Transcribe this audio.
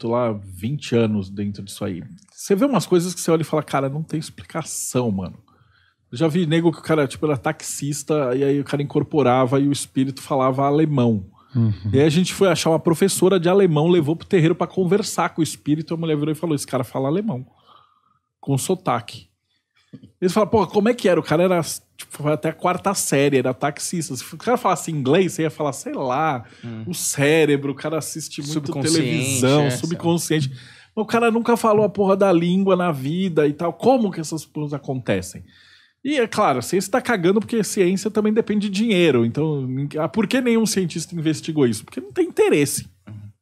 tô lá 20 anos dentro disso aí. Você vê umas coisas que você olha e fala, cara, não tem explicação, mano. Eu já vi nego que o cara, tipo, era taxista, e aí o cara incorporava e o espírito falava alemão. Uhum. E aí a gente foi achar uma professora de alemão, levou pro terreiro para conversar com o espírito, e a mulher virou e falou: esse cara fala alemão. Com sotaque. Eles falam, pô, como é que era? O cara era, tipo, até a quarta série, era taxista. Se o cara falasse inglês, você ia falar, sei lá, hum. o cérebro, o cara assiste muito televisão, é, subconsciente. Mas o cara nunca falou a porra da língua na vida e tal. Como que essas coisas acontecem? E é claro, a ciência está cagando porque a ciência também depende de dinheiro. Então, ah, por que nenhum cientista investigou isso? Porque não tem interesse.